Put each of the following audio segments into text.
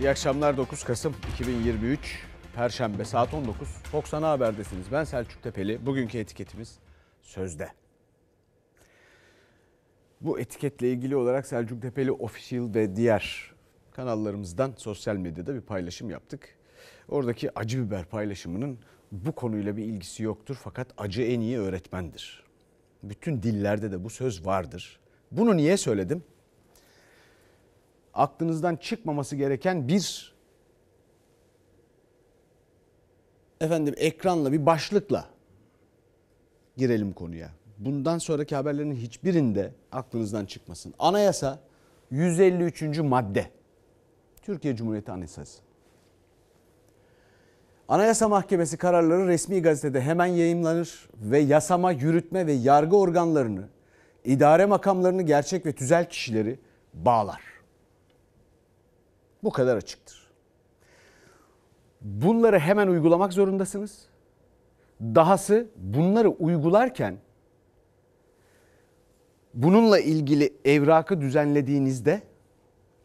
İyi akşamlar 9 Kasım 2023 Perşembe saat 19. Fox Ana Haber'desiniz. Ben Selçuk Tepeli. Bugünkü etiketimiz sözde. Bu etiketle ilgili olarak Selçuk Tepeli Official ve diğer kanallarımızdan sosyal medyada bir paylaşım yaptık. Oradaki acı biber paylaşımının bu konuyla bir ilgisi yoktur fakat acı en iyi öğretmendir. Bütün dillerde de bu söz vardır. Bunu niye söyledim? aklınızdan çıkmaması gereken bir efendim ekranla bir başlıkla girelim konuya. Bundan sonraki haberlerin hiçbirinde aklınızdan çıkmasın. Anayasa 153. madde. Türkiye Cumhuriyeti Anayasası. Anayasa Mahkemesi kararları resmi gazetede hemen yayımlanır ve yasama, yürütme ve yargı organlarını, idare makamlarını gerçek ve tüzel kişileri bağlar. Bu kadar açıktır. Bunları hemen uygulamak zorundasınız. Dahası bunları uygularken bununla ilgili evrakı düzenlediğinizde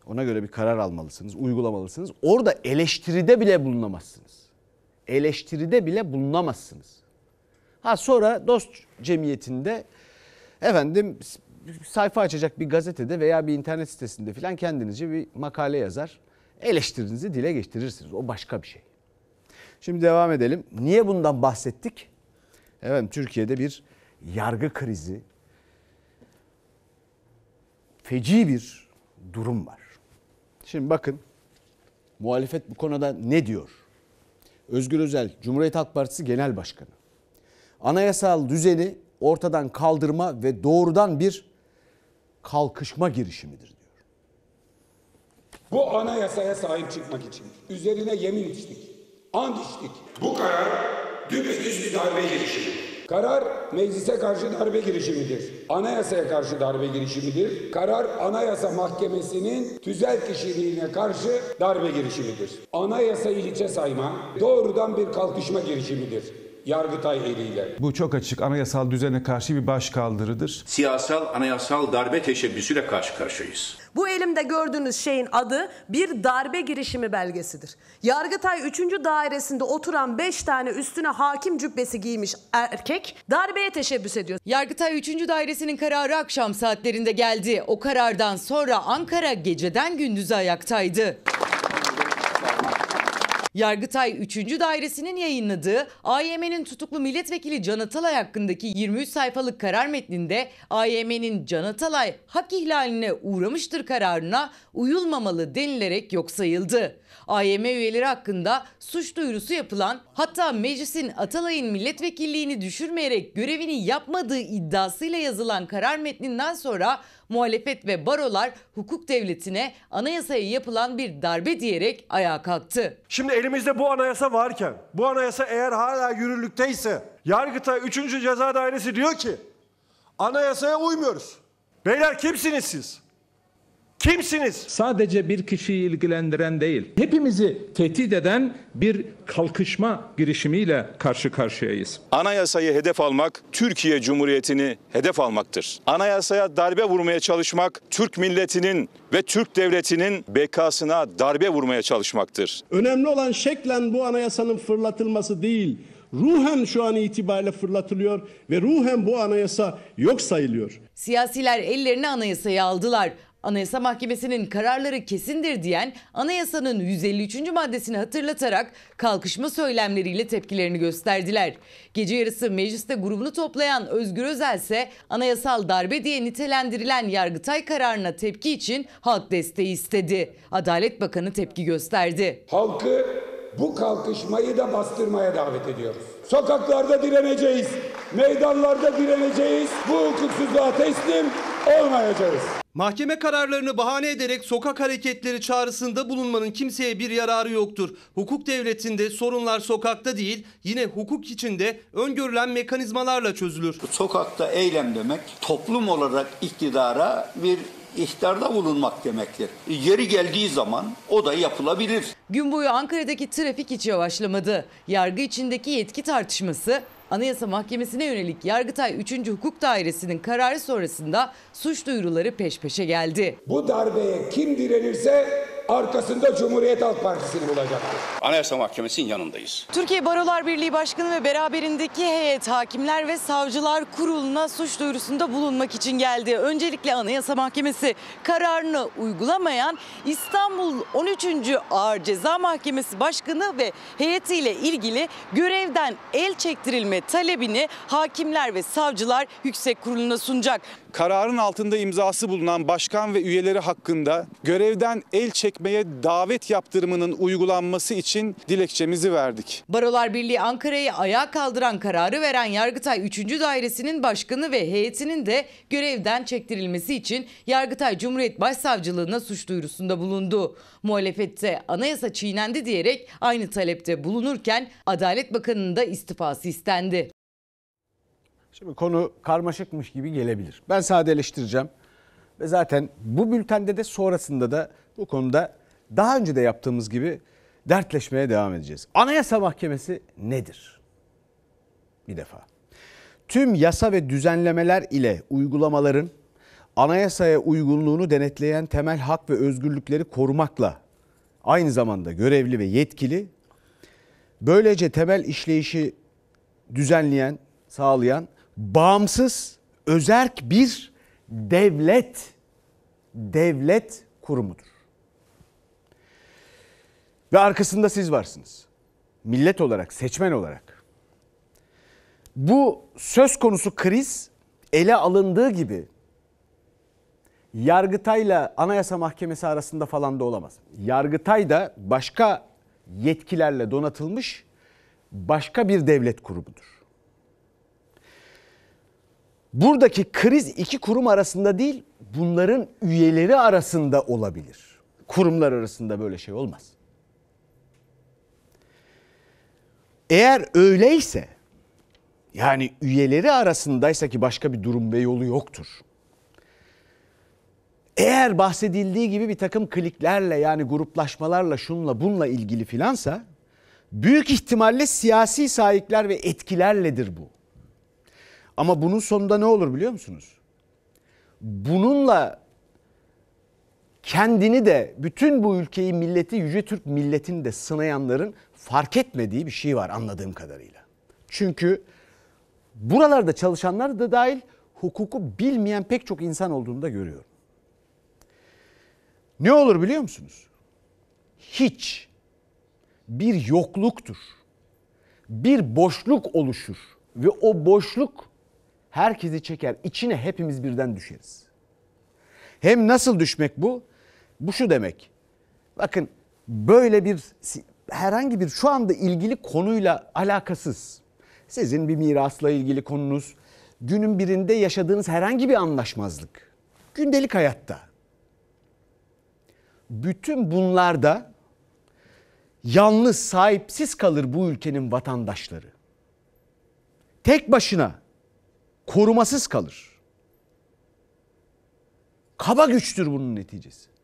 ona göre bir karar almalısınız, uygulamalısınız. Orada eleştiride bile bulunamazsınız. Eleştiride bile bulunamazsınız. Ha sonra dost cemiyetinde efendim sayfa açacak bir gazetede veya bir internet sitesinde filan kendinizce bir makale yazar. Eleştirinizi dile getirirsiniz. O başka bir şey. Şimdi devam edelim. Niye bundan bahsettik? Evet, Türkiye'de bir yargı krizi, feci bir durum var. Şimdi bakın muhalefet bu konuda ne diyor? Özgür Özel, Cumhuriyet Halk Partisi Genel Başkanı. Anayasal düzeni ortadan kaldırma ve doğrudan bir kalkışma girişimidir diyor. Bu anayasaya sahip çıkmak için üzerine yemin içtik, and içtik. Bu karar dümdüz bir darbe girişimi. Karar meclise karşı darbe girişimidir. Anayasaya karşı darbe girişimidir. Karar Anayasa Mahkemesi'nin tüzel kişiliğine karşı darbe girişimidir. Anayasayı hiçe sayma doğrudan bir kalkışma girişimidir. Yargıtay eliyle. Bu çok açık anayasal düzene karşı bir başkaldırıdır. Siyasal anayasal darbe teşebbüsüyle karşı karşıyayız. Bu elimde gördüğünüz şeyin adı bir darbe girişimi belgesidir. Yargıtay 3. dairesinde oturan 5 tane üstüne hakim cübbesi giymiş erkek darbeye teşebbüs ediyor. Yargıtay 3. dairesinin kararı akşam saatlerinde geldi. O karardan sonra Ankara geceden gündüze ayaktaydı. Yargıtay 3. Dairesi'nin yayınladığı AYM'nin tutuklu milletvekili Can Atalay hakkındaki 23 sayfalık karar metninde AYM'nin Can Atalay hak ihlaline uğramıştır kararına uyulmamalı denilerek yok sayıldı. AYM üyeleri hakkında suç duyurusu yapılan hatta meclisin Atalay'ın milletvekilliğini düşürmeyerek görevini yapmadığı iddiasıyla yazılan karar metninden sonra Muhalefet ve barolar hukuk devletine anayasaya yapılan bir darbe diyerek ayağa kalktı. Şimdi elimizde bu anayasa varken, bu anayasa eğer hala yürürlükteyse Yargıtay 3. Ceza Dairesi diyor ki anayasaya uymuyoruz. Beyler kimsiniz siz? Kimsiniz? Sadece bir kişiyi ilgilendiren değil, hepimizi tehdit eden bir kalkışma girişimiyle karşı karşıyayız. Anayasayı hedef almak, Türkiye Cumhuriyeti'ni hedef almaktır. Anayasaya darbe vurmaya çalışmak, Türk milletinin ve Türk devletinin bekasına darbe vurmaya çalışmaktır. Önemli olan şeklen bu anayasanın fırlatılması değil, ruhen şu an itibariyle fırlatılıyor ve ruhen bu anayasa yok sayılıyor. Siyasiler ellerini anayasayı aldılar Anayasa Mahkemesi'nin kararları kesindir diyen anayasanın 153. maddesini hatırlatarak kalkışma söylemleriyle tepkilerini gösterdiler. Gece yarısı mecliste grubunu toplayan Özgür Özel ise anayasal darbe diye nitelendirilen Yargıtay kararına tepki için halk desteği istedi. Adalet Bakanı tepki gösterdi. Halkı bu kalkışmayı da bastırmaya davet ediyoruz. Sokaklarda direneceğiz, meydanlarda direneceğiz, bu hukuksuzluğa teslim olmayacağız. Mahkeme kararlarını bahane ederek sokak hareketleri çağrısında bulunmanın kimseye bir yararı yoktur. Hukuk devletinde sorunlar sokakta değil, yine hukuk içinde öngörülen mekanizmalarla çözülür. Sokakta eylem demek toplum olarak iktidara bir ihtarda bulunmak demektir. Yeri geldiği zaman o da yapılabilir. Gün boyu Ankara'daki trafik hiç yavaşlamadı. Yargı içindeki yetki tartışması Anayasa Mahkemesi'ne yönelik Yargıtay 3. Hukuk Dairesi'nin kararı sonrasında suç duyuruları peş peşe geldi. Bu darbeye kim direnirse arkasında Cumhuriyet Halk Partisi'ni bulacaktır. Anayasa Mahkemesi'nin yanındayız. Türkiye Barolar Birliği Başkanı ve beraberindeki heyet hakimler ve savcılar kuruluna suç duyurusunda bulunmak için geldi. Öncelikle Anayasa Mahkemesi kararını uygulamayan İstanbul 13. Ağır Ceza Mahkemesi Başkanı ve heyetiyle ilgili görevden el çektirilme talebini hakimler ve savcılar yüksek kuruluna sunacak kararın altında imzası bulunan başkan ve üyeleri hakkında görevden el çekmeye davet yaptırımının uygulanması için dilekçemizi verdik. Barolar Birliği Ankara'yı ayağa kaldıran kararı veren Yargıtay 3. Dairesi'nin başkanı ve heyetinin de görevden çektirilmesi için Yargıtay Cumhuriyet Başsavcılığına suç duyurusunda bulundu. Muhalefette anayasa çiğnendi diyerek aynı talepte bulunurken Adalet Bakanı'nın da istifası istendi. Şimdi konu karmaşıkmış gibi gelebilir. Ben sadeleştireceğim. Ve zaten bu bültende de sonrasında da bu konuda daha önce de yaptığımız gibi dertleşmeye devam edeceğiz. Anayasa Mahkemesi nedir? Bir defa. Tüm yasa ve düzenlemeler ile uygulamaların anayasaya uygunluğunu denetleyen temel hak ve özgürlükleri korumakla aynı zamanda görevli ve yetkili böylece temel işleyişi düzenleyen, sağlayan bağımsız, özerk bir devlet, devlet kurumudur. Ve arkasında siz varsınız. Millet olarak, seçmen olarak. Bu söz konusu kriz ele alındığı gibi Yargıtay'la Anayasa Mahkemesi arasında falan da olamaz. Yargıtay da başka yetkilerle donatılmış başka bir devlet kurumudur buradaki kriz iki kurum arasında değil bunların üyeleri arasında olabilir. Kurumlar arasında böyle şey olmaz. Eğer öyleyse yani üyeleri arasındaysa ki başka bir durum ve yolu yoktur. Eğer bahsedildiği gibi bir takım kliklerle yani gruplaşmalarla şunla bunla ilgili filansa büyük ihtimalle siyasi sahipler ve etkilerledir bu. Ama bunun sonunda ne olur biliyor musunuz? Bununla kendini de bütün bu ülkeyi milleti Yüce Türk milletini de sınayanların fark etmediği bir şey var anladığım kadarıyla. Çünkü buralarda çalışanlar da dahil hukuku bilmeyen pek çok insan olduğunu da görüyorum. Ne olur biliyor musunuz? Hiç bir yokluktur. Bir boşluk oluşur ve o boşluk herkesi çeker. İçine hepimiz birden düşeriz. Hem nasıl düşmek bu? Bu şu demek. Bakın böyle bir herhangi bir şu anda ilgili konuyla alakasız. Sizin bir mirasla ilgili konunuz, günün birinde yaşadığınız herhangi bir anlaşmazlık. Gündelik hayatta. Bütün bunlarda yalnız sahipsiz kalır bu ülkenin vatandaşları. Tek başına korumasız kalır. Kaba güçtür bunun neticesi.